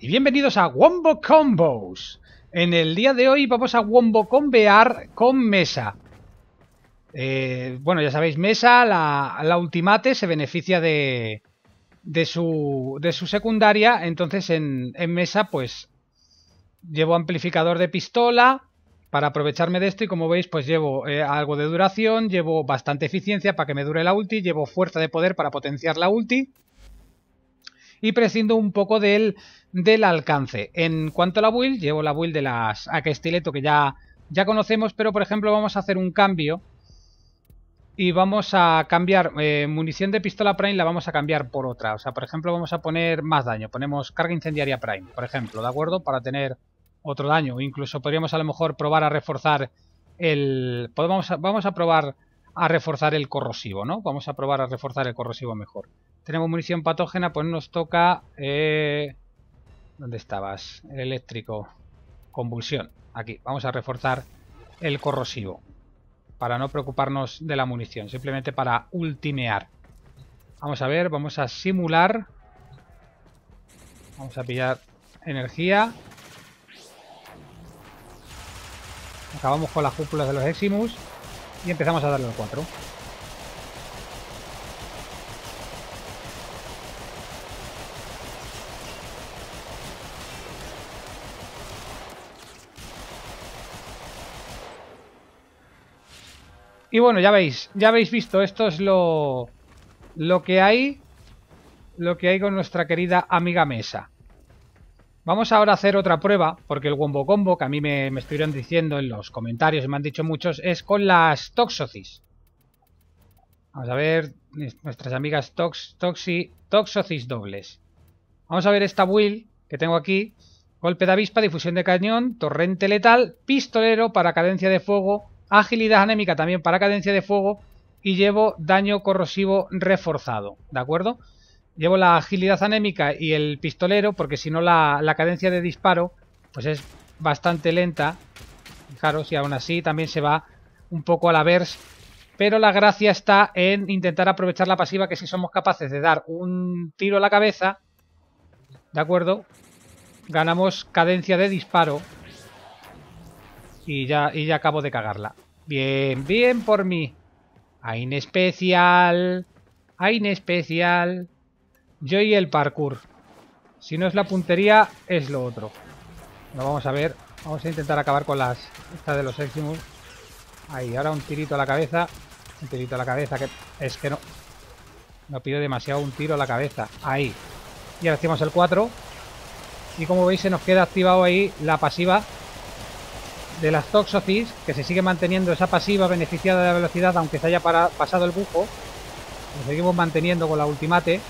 y bienvenidos a Wombo Combos. En el día de hoy vamos a Wombo Combear con Mesa. Eh, bueno, ya sabéis, Mesa, la, Ultimate, se beneficia de, su, secundaria. Entonces, en, Mesa, pues, llevo amplificador de pistola para aprovecharme de esto. Y como veis, pues llevo eh, algo de duración, llevo bastante eficiencia para que me dure la ulti, llevo fuerza de poder para potenciar la ulti y prescindo un poco del, del alcance. En cuanto a la build, llevo la build de las AK Estileto que ya, ya conocemos, pero por ejemplo vamos a hacer un cambio y vamos a cambiar eh, munición de pistola Prime, la vamos a cambiar por otra. O sea, por ejemplo, vamos a poner más daño. Ponemos carga incendiaria Prime, por ejemplo, ¿de acuerdo? Para tener otro daño. Incluso podríamos a lo mejor probar a reforzar el... vamos a probar a reforzar el corrosivo, ¿no? Vamos a probar a reforzar el corrosivo mejor. Tenemos munición patógena, pues nos toca... Eh, ¿Dónde estabas? El eléctrico. Convulsión. Aquí. Vamos a reforzar el corrosivo. Para no preocuparnos de la munición. Simplemente para ultimear. Vamos a ver. Vamos a simular. Vamos a pillar energía. Acabamos con las cúpulas de los Eximus. Y empezamos a darle los 4. Y bueno, ya veis, ya habéis visto, esto es lo, lo que hay, lo que hay con nuestra querida amiga Mesa. Vamos ahora a hacer otra prueba, porque el Wombo Combo, que a mí me, estuvieron diciendo en los comentarios me han dicho muchos, es con las Toxocis. Vamos a ver, nuestras amigas tox, toxi, Toxocis dobles. Vamos a ver esta build que tengo aquí. Golpe de avispa, difusión de cañón, torrente letal, pistolero para cadencia de fuego, agilidad anémica también para cadencia de fuego y llevo daño corrosivo reforzado, ¿de acuerdo? Llevo la agilidad anémica y el pistolero porque si no la, cadencia de disparo pues es bastante lenta, fijaros y aún así también se va un poco a la verse pero la gracia está en intentar aprovechar la pasiva que si somos capaces de dar un tiro a la cabeza, ¿de acuerdo? Ganamos cadencia de disparo y ya, y ya acabo de cagarla. Bien, bien por mí. en especial. en especial. Yo y el parkour. Si no es la puntería, es lo otro. Lo vamos a ver. Vamos a intentar acabar con las... Esta de los Eximus. Ahí, ahora un tirito a la cabeza. Un tirito a la cabeza, que es que no... No pido demasiado un tiro a la cabeza. Ahí. Y ahora hacemos el 4. Y como veis se nos queda activado ahí la pasiva de las Toxocis, que se sigue manteniendo esa pasiva beneficiada de la velocidad, aunque se haya pasado el bujo. Lo seguimos manteniendo con la ultimate.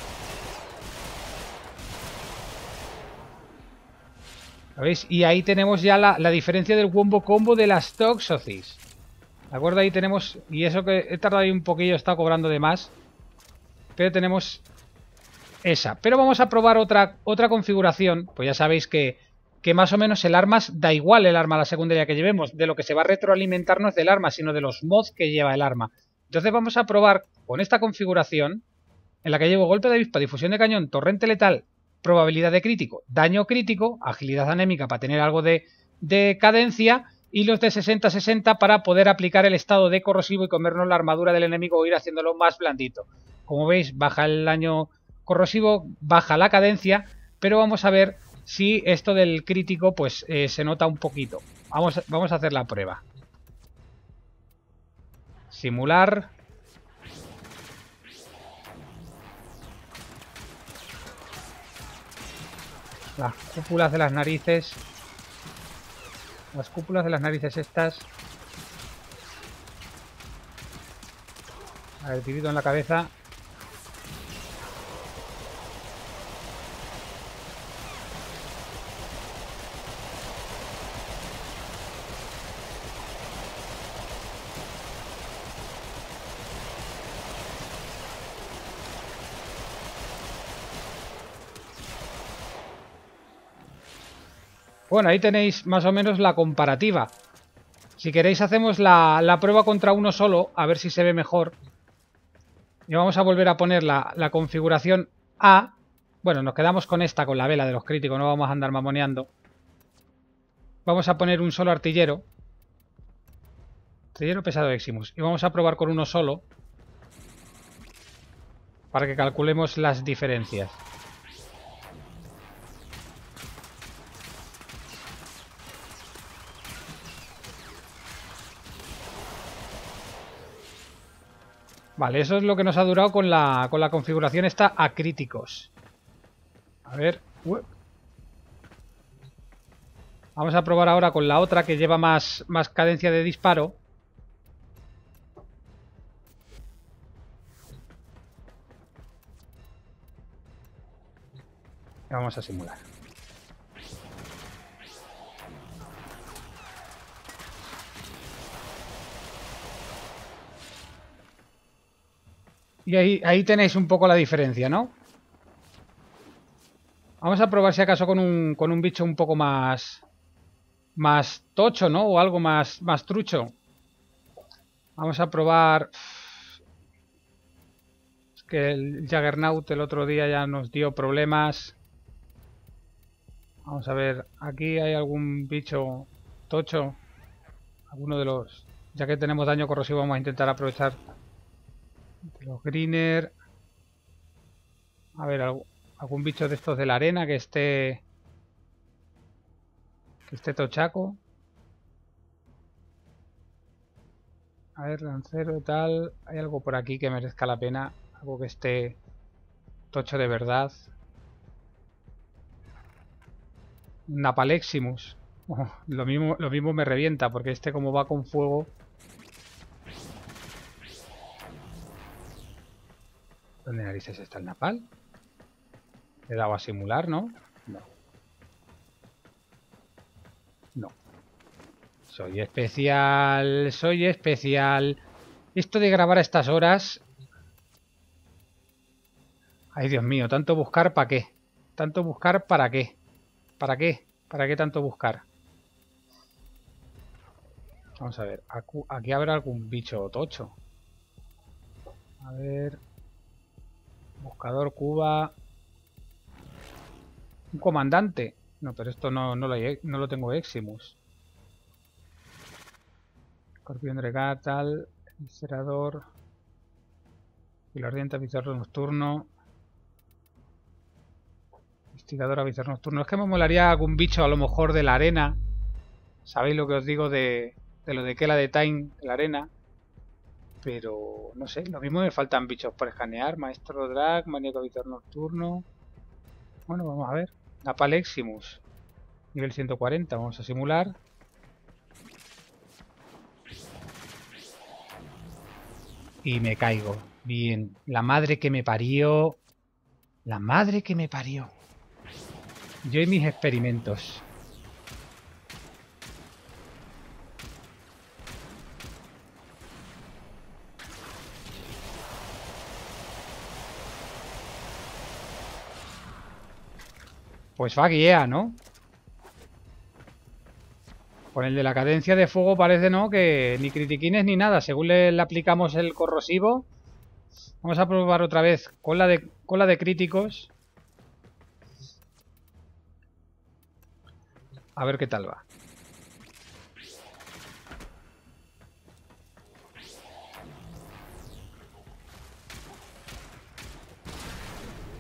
¿Veis? Y ahí tenemos ya la, diferencia del Wombo Combo de las Toxocis. ¿De acuerdo? Ahí tenemos... Y eso que he tardado ahí un poquillo, está cobrando de más. Pero tenemos esa. Pero vamos a probar otra, otra configuración. Pues ya sabéis que que más o menos el arma... da igual el arma a la secundaria que llevemos, de lo que se va a retroalimentar no es del arma, sino de los mods que lleva el arma. Entonces vamos a probar con esta configuración, en la que llevo golpe de avispa, difusión de cañón, torrente letal, probabilidad de crítico, daño crítico, agilidad anémica para tener algo de, de cadencia y los de 60-60 para poder aplicar el estado de corrosivo y comernos la armadura del enemigo o ir haciéndolo más blandito. Como veis, baja el daño corrosivo, baja la cadencia, pero vamos a ver Sí, esto del crítico pues eh, se nota un poquito. Vamos, vamos a hacer la prueba. Simular. Las cúpulas de las narices. Las cúpulas de las narices estas. A ver, en la cabeza. Bueno, ahí tenéis más o menos la comparativa. Si queréis hacemos la, prueba contra uno solo, a ver si se ve mejor. Y vamos a volver a poner la, la configuración A. Bueno, nos quedamos con esta, con la vela de los críticos, no vamos a andar mamoneando. Vamos a poner un solo artillero. Artillero pesado Eximus. Y vamos a probar con uno solo. Para que calculemos las diferencias. Vale, eso es lo que nos ha durado con la, configuración esta a críticos. A ver... Vamos a probar ahora con la otra que lleva más, más cadencia de disparo. Vamos a simular. Y ahí, tenéis un poco la diferencia, ¿no? Vamos a probar si acaso con un, con un bicho un poco más... Más tocho, ¿no? O algo más, más trucho. Vamos a probar... Es que el Jaggernaut el otro día ya nos dio problemas. Vamos a ver, aquí hay algún bicho tocho. Alguno de los... Ya que tenemos daño corrosivo vamos a intentar aprovechar los greener. A ver, algún bicho de estos de la arena que esté... Que esté tochaco. A ver, lancero tal. Hay algo por aquí que merezca la pena. Algo que esté tocho de verdad. Napaleximus. lo, mismo, lo mismo me revienta, porque este como va con fuego... ¿Dónde narices está el napal? He dado a simular, ¿no? No. No. Soy especial, soy especial. Esto de grabar a estas horas... Ay, Dios mío, tanto buscar para qué. Tanto buscar para qué. ¿Para qué? ¿Para qué tanto buscar? Vamos a ver, aquí habrá algún bicho tocho. A ver... Buscador Cuba. Un comandante. No, pero esto no, no, lo, eh, no lo tengo Eximus. Escorpión Regatal. Encerador. ardiente, avizor Nocturno. investigador, avizor Nocturno. Es que me molaría algún bicho a lo mejor de la arena. ¿Sabéis lo que os digo de, de lo de Kela de Time, la arena? Pero no sé, lo mismo me faltan bichos por escanear. Maestro Drag, Maníaco Habitar Nocturno. Bueno, vamos a ver. Napaleximus. Nivel 140, vamos a simular. Y me caigo. Bien. La madre que me parió. La madre que me parió. Yo y mis experimentos. Pues va guía, ¿no? Con el de la cadencia de fuego parece, ¿no? Que ni critiquines ni nada. Según le, aplicamos el corrosivo. Vamos a probar otra vez con la de, con la de críticos. A ver qué tal va.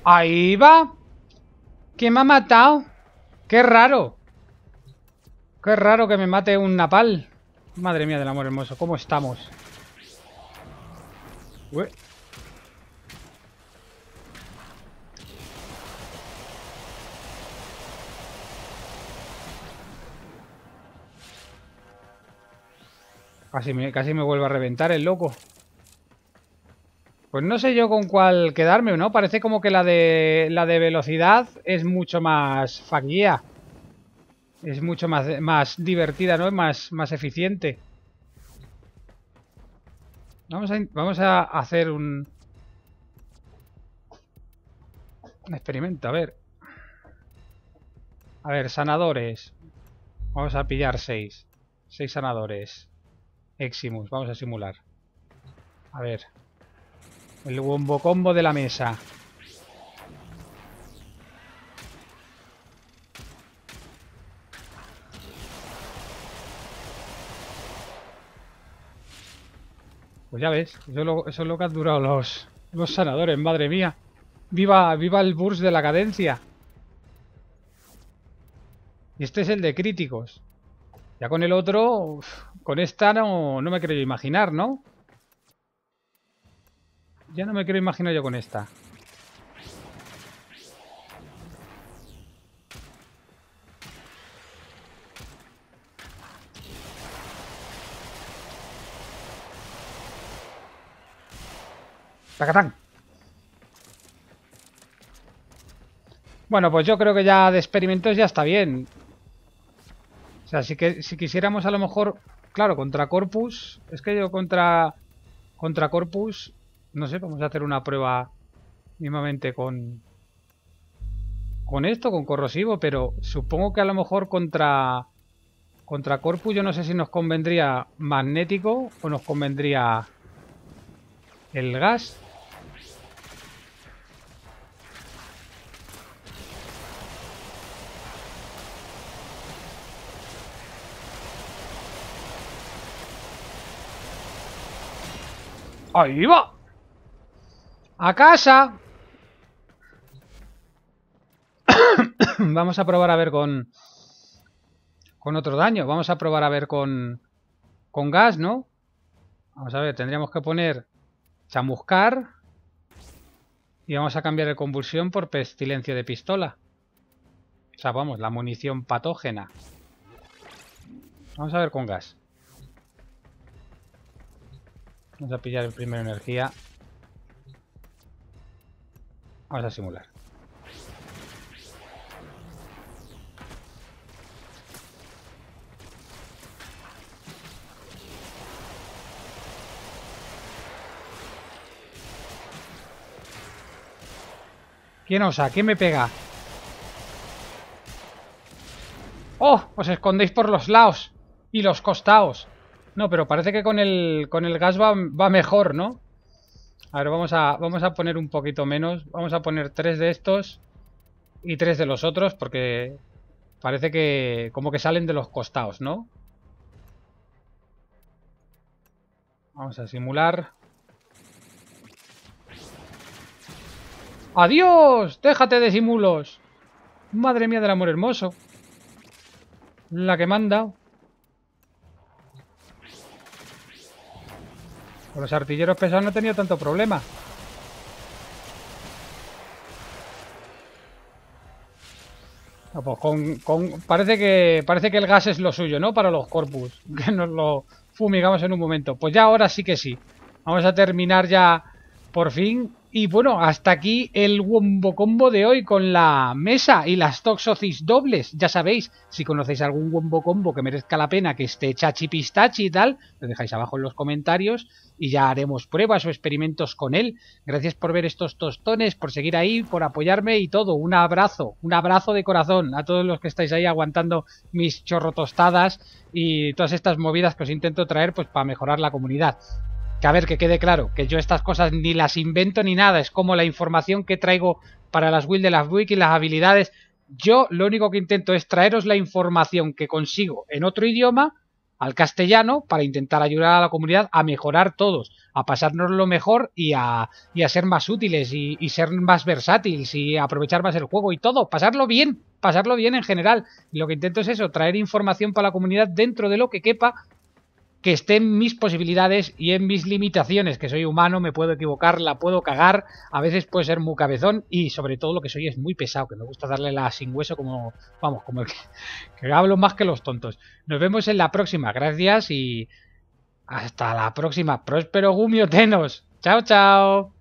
Ahí va. ¿Quién me ha matado? ¡Qué raro! ¡Qué raro que me mate un napal! Madre mía del amor hermoso, ¿cómo estamos? Casi me, casi me vuelve a reventar el loco. Pues no sé yo con cuál quedarme, ¿o ¿no? Parece como que la de la de velocidad es mucho más faquía, Es mucho más, más divertida, ¿no? Es más, más eficiente. Vamos a, vamos a hacer un... Un experimento, a ver. A ver, sanadores. Vamos a pillar seis. Seis sanadores. Eximus, vamos a simular. A ver, el bombo combo de la mesa. Pues ya ves, eso es lo, que han durado los, los sanadores, madre mía. Viva, viva el burst de la cadencia. Y este es el de críticos. Ya con el otro, con esta no, no me querido imaginar, ¿no? Ya no me quiero imaginar yo con esta. ¡Tacatán! Bueno, pues yo creo que ya de experimentos ya está bien. O sea, si, que, si quisiéramos a lo mejor... Claro, contra Corpus... Es que yo contra... Contra Corpus no sé, vamos a hacer una prueba mismamente con... Con esto, con corrosivo, pero supongo que a lo mejor contra... Contra Corpus yo no sé si nos convendría magnético o nos convendría el gas. ¡Ahí va! ¡A casa! Vamos a probar a ver con... Con otro daño. Vamos a probar a ver con... Con gas, ¿no? Vamos a ver, tendríamos que poner... Chamuscar. Y vamos a cambiar de convulsión por pestilencia de pistola. O sea, vamos, la munición patógena. Vamos a ver con gas. Vamos a pillar el primero energía. Vamos a simular. ¿Quién osa? ¿Quién me pega? ¡Oh! Os escondéis por los lados y los costados. No, pero parece que con el, con el gas va, va mejor, ¿no? A ver, vamos a, vamos a poner un poquito menos. Vamos a poner tres de estos y tres de los otros porque parece que como que salen de los costados, ¿no? Vamos a simular. ¡Adiós! ¡Déjate de simulos! Madre mía del amor hermoso. La que manda. Con los artilleros pesados no he tenido tanto problema. Ah, pues con, parece, que, parece que el gas es lo suyo, ¿no? Para los corpus, que nos lo fumigamos en un momento. Pues ya ahora sí que sí. Vamos a terminar ya por fin y bueno, hasta aquí el Wombo Combo de hoy con la mesa y las Toxocis dobles. Ya sabéis, si conocéis algún Wombo Combo que merezca la pena, que esté chachi pistachi y tal, lo dejáis abajo en los comentarios y ya haremos pruebas o experimentos con él. Gracias por ver estos tostones, por seguir ahí, por apoyarme y todo. Un abrazo, un abrazo de corazón a todos los que estáis ahí aguantando mis chorro tostadas y todas estas movidas que os intento traer pues para mejorar la comunidad que a ver, que quede claro, que yo estas cosas ni las invento ni nada, es como la información que traigo para las will de las wiki, las habilidades, yo lo único que intento es traeros la información que consigo en otro idioma al castellano para intentar ayudar a la comunidad a mejorar todos, a pasarnos lo mejor y a, ser más útiles y, y, ser más versátiles y aprovechar más el juego y todo, pasarlo bien, pasarlo bien en general. Lo que intento es eso, traer información para la comunidad dentro de lo que quepa que esté en mis posibilidades y en mis limitaciones, que soy humano, me puedo equivocar, la puedo cagar, a veces puede ser muy cabezón y sobre todo lo que soy es muy pesado, que me gusta darle la sin hueso como, vamos, como el que, que hablo más que los tontos. Nos vemos en la próxima, gracias y hasta la próxima. Próspero Gumio Tenos. Chao, chao.